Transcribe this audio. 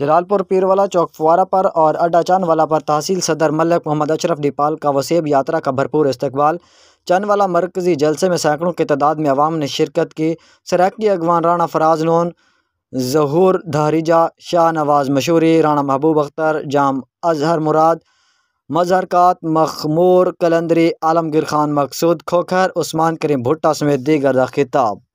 जलालपुर पीरवाला चौक फुआरा पर और अड्डा चांदवाला पर तहसील सदर मलक मोहम्मद अशरफ डिपाल का वसीब यात्रा का भरपूर इस्तकबाल चांदवाला मरकजी जलसे में सैकड़ों की तादाद में अवाम ने शिरकत की सराकी अगवान राना फराज नोन जहूर धारीजा शाह नवाज मशहूरी राना महबूब अख्तर जाम अजहर मुराद मजहरकात मखमूर कलंदरी आलमगीर खान मकसूद खोखर उस्मान करीम भुट्टा समेत दीगर खिताब